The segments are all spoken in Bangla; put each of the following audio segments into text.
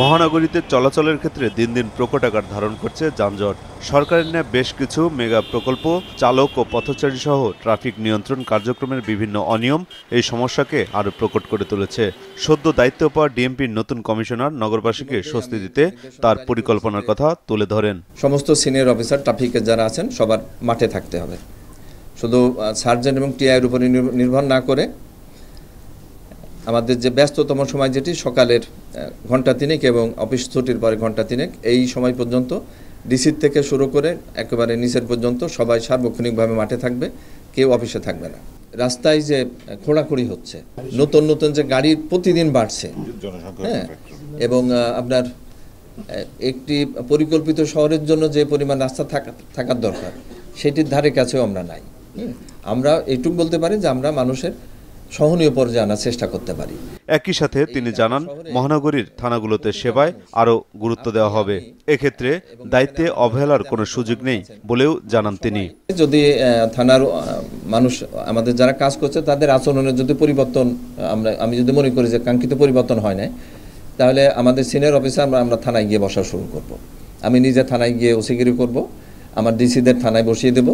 মহানগরীতে চলাচলের ক্ষেত্রে দিন দিন প্রকট আকার ধারণ করছে যানজট সরকারের নেয় বেশ কিছু মেগা প্রকল্প চালক ও পথচারী সহ ট্রাফিক নিয়ন্ত্রণ কার্যক্রমের বিভিন্ন অনিয়ম এই সমস্যাকে আরও প্রকট করে তুলেছে সদ্য দায়িত্ব পাওয়া ডিএমপির নতুন কমিশনার নগরবাসীকে স্বস্তি দিতে তার পরিকল্পনার কথা তুলে ধরেন সমস্ত সিনিয়র অফিসার ট্রাফিকের যারা আছেন সবার মাঠে থাকতে হবে শুধু সার্জেন্ট এবং টিআইয়ের উপরে নির্ভর না করে আমাদের যে ব্যস্ততম সময় যেটি সকালের ঘন্টা তিনেক এবং অফিস ছুটির পরে ঘন্টা তিনেক এই সময় পর্যন্ত ডিসির থেকে শুরু করে একেবারে নিচের পর্যন্ত সবাই সার্বক্ষণিকভাবে মাঠে থাকবে কেউ অফিসে থাকবে না রাস্তায় যে খোঁড়াখড়ি হচ্ছে নতুন নতুন যে গাড়ি প্রতিদিন বাড়ছে হ্যাঁ এবং আপনার একটি পরিকল্পিত শহরের জন্য যে পরিমাণ রাস্তা থাকার দরকার সেটির ধারে কাছেও আমরা নাই আমরা এইটুক বলতে পারি যে আমরা মানুষের সহনীয় পর্যায়ে আনার চেষ্টা করতে পারি একই সাথে তিনি জানান মহানগরীর থানাগুলোতে সেবায় আরও গুরুত্ব দেওয়া হবে এক্ষেত্রে দায়িত্বে অবহেলার কোনো সুযোগ নেই বলেও জানান তিনি যদি থানার মানুষ আমাদের যারা কাজ করছে তাদের আচরণের যদি পরিবর্তন আমরা আমি যদি মনে করি যে কাঙ্ক্ষিত পরিবর্তন হয় না তাহলে আমাদের সিনিয়র অফিসার আমরা থানায় গিয়ে বসা শুরু করব। আমি নিজে থানায় গিয়ে ওসিগিরি করব আমার ডিসিদের থানায় বসিয়ে দেবো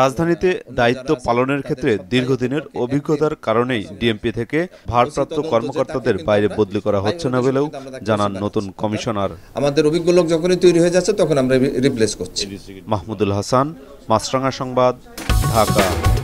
রাজধানীতে দায়িত্ব পালনের ক্ষেত্রে দীর্ঘদিনের অভিজ্ঞতার কারণেই ডিএমপি থেকে ভারপ্রাপ্ত কর্মকর্তাদের বাইরে বদলি করা হচ্ছে না বলেও জানান নতুন কমিশনার আমাদের অভিজ্ঞ লোক যখনই তৈরি হয়ে যাচ্ছে তখন আমরা রিপ্লেস করছি মাহমুদুল হাসান মাছরাঙা সংবাদ ঢাকা